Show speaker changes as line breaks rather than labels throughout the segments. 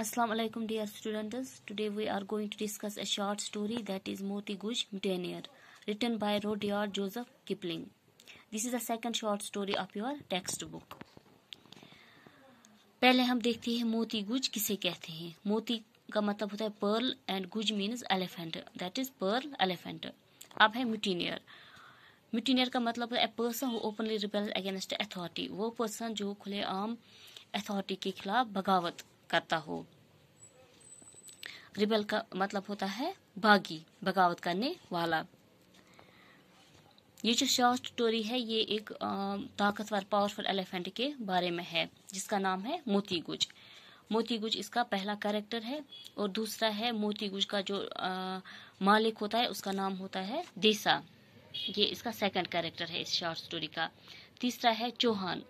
Assalamu alaikum dear students. Today we are going to discuss a short story that is Moti Guj Mutineer written by rodyard Joseph Kipling. This is the second short story of your textbook. pehle hum dekhte hain moti मोती kise kehte hain moti ka matlab hota hai pearl and and means elephant that is pearl elephant ab hai है म्यूटीनियर ka matlab hai a person who openly rebels against authority wo person jo khule aam authority ke khilaf bagawat करता हो rebel का मतलब होता है बागी बगावत करने वाला ये जो शॉर्ट स्टोरी है ये एक ताकतवर पावरफुल एलिफेंट के बारे में है जिसका नाम है मोती गुज मोती गुज इसका पहला कैरेक्टर है और दूसरा है मोती गुज का जो आ, मालिक होता है उसका नाम होता है देसा ये इसका सेकंड कैरेक्टर है इस शॉर्ट स्टोरी का तीसरा है चौहान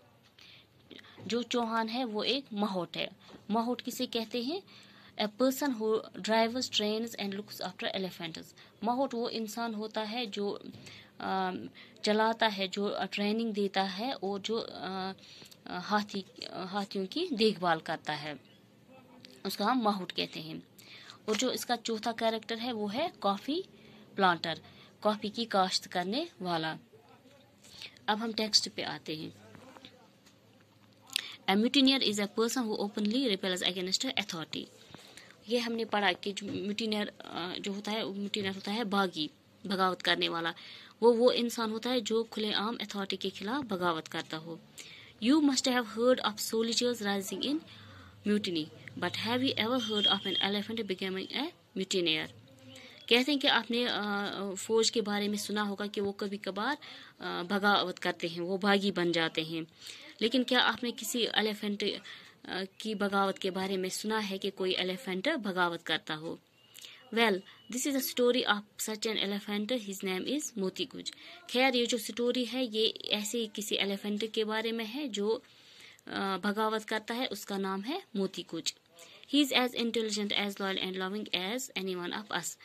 जो चौहान है वो एक महोट है महोट किसे कहते हैं a person who drives train and looks after elephants mahout वो इंसान होता है जो चलाता है जो ट्रेनिंग देता है और जो हाथी हाथियों की देखभाल करता है उसका हम माहुट कहते हैं और जो इसका चौथा कैरेक्टर है वो है कॉफ़ी प्लांटर कॉफ़ी की काश्त करने वाला अब हम टेक्स्ट पे आते हैं A mutineer is a person who openly rebels against authority. ये हमने पढ़ा कि जो म्यूटीनियर जो होता है म्यूटीनियर होता है बागी बगावत करने वाला वो वो इंसान होता है जो खुलेआम अथॉरिटी के खिलाफ बगावत करता हो you must have heard of soldiers rising in mutiny but have you ever heard of an elephant becoming a mutineer कहते हैं कि आपने फौज के बारे में सुना होगा कि वो कभी कभार बगावत करते हैं वो भागी बन जाते हैं लेकिन क्या आपने किसी एलिफेंट की बगावत के बारे में सुना है कि कोई एलिफेंट बगावत करता हो well this is a story of such an elephant his name is Moti Guj खैर ये जो स्टोरी है ये ऐसे ही किसी एलिफेंट के बारे में है जो बगावत करता है उसका नाम है Moti Guj he is as intelligent as loyal and loving as any one of us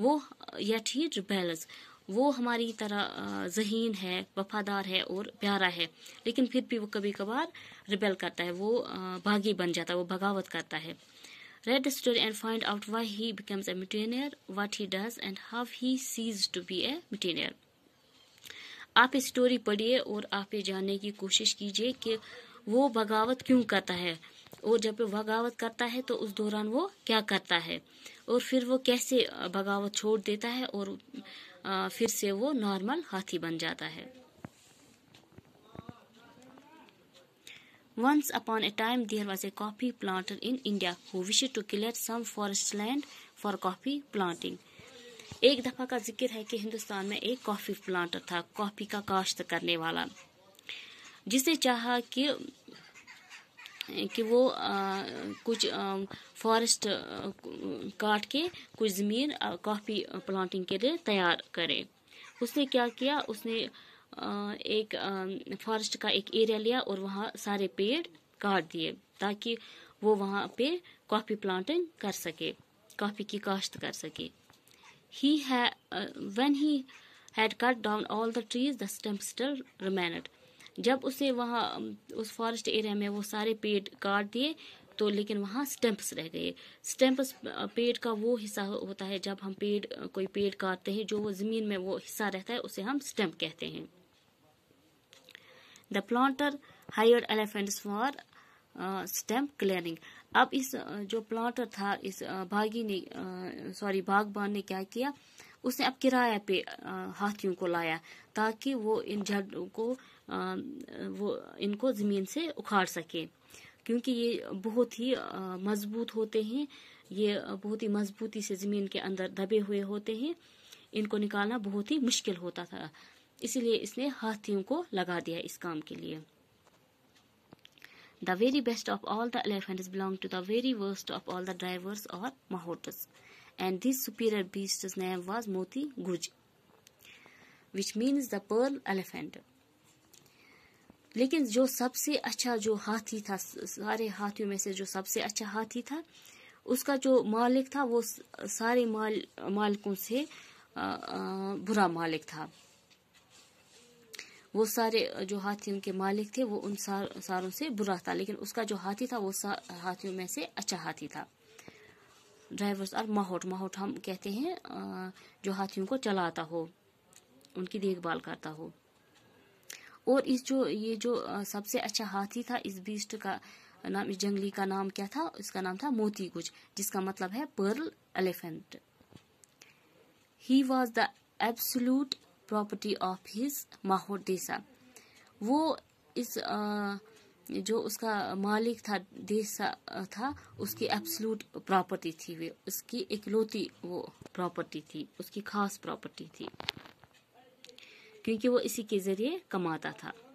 वो यट ही रिबेल्स वो हमारी तरह जहीन है वफादार है और प्यारा है लेकिन फिर भी वो कभी कभार रिबेल करता है वो भागी बन जाता है वो बगावत करता है read story and find out why he becomes a millionaire what he does and how he sees to be a millionaire आप स्टोरी पढ़िए और आप ये जानने की कोशिश कीजिए कि वो बगावत क्यों करता है और जब वो बगावत करता है तो उस दौरान वो क्या करता है और फिर वो कैसे बगावत छोड़ देता है और फिर से वो नॉर्मल हाथी बन जाता है once upon a time there was a coffee planter in India who wish to clear some forest land for coffee planting एक दफ़ा का जिक्र है कि हिंदुस्तान में एक कॉफी प्लांटर था कॉफी का काश्त करने वाला जिसे चाहा कि कि वो आ, कुछ फॉरेस्ट काट के कुछ ज़मीन कॉफ़ी प्लांटिंग के लिए तैयार करे उसने क्या किया उसने आ, एक फॉरेस्ट का एक एरिया लिया और वहाँ सारे पेड़ काट दिए ताकि वो वहाँ पे कॉफ़ी प्लांटिंग कर सके कॉफ़ी की काश्त कर सके ही है when he had cut down all the trees the stem still remained जब उसे वहाँ उस फॉरेस्ट एरिया में वो सारे पेड़ काट दिए तो लेकिन वहाँ स्टैंप्स रह गए स्टैंप्स पेड़ का वो हिस्सा होता है जब हम पेड़ कोई पेड़ काटते हैं जो वो ज़मीन में वो हिस्सा रहता है उसे हम स्टेम्प कहते हैं the planter hire elephants for stump clearing अब इस जो प्लांटर था इस बागी ने सॉरी बागबान ने क्या किया उसने अब किराया पे हाथियों को लाया ताकि वो इन झड को वो इनको ज़मीन से उखाड़ सके क्योंकि ये बहुत ही मजबूत होते हैं ये बहुत ही मजबूती से ज़मीन के अंदर दबे हुए होते हैं इनको निकालना बहुत ही मुश्किल होता था इसीलिए इसने हाथियों को लगा दिया इस काम के लिए the very best of all the elephants belong to the very worst of all the drivers और mahoutas. and this superior beast's name was Moti Guj, which means the pearl elephant. लेकिन जो सबसे अच्छा जो हाथी था सारे हाथियों में से जो सबसे अच्छा हाथी था उसका जो मालिक था वो सारे माल मालिकों से आ, आ, बुरा मालिक था वो सारे जो हाथियों के मालिक थे वो उन सार, सारों से बुरा था लेकिन उसका जो हाथी था वो हाथियों में से अच्छा हाथी था ड्राइवर्स और माहौट माहौट हम कहते हैं जो हाथियों को चलाता हो उनकी देखभाल करता हो और इस जो ये जो सबसे अच्छा हाथी था इस बीस्ट का नाम इस जंगली का नाम क्या था इसका नाम था मोती गुज जिसका मतलब है pearl elephant he was the absolute property of his mahout देसा वो इस आ, जो उसका मालिक था देश था उसकी एब्सलूट प्रॉपर्टी थी वे उसकी इकलौती वो प्रॉपर्टी थी उसकी खास प्रॉपर्टी थी क्योंकि वो इसी के ज़रिए कमाता था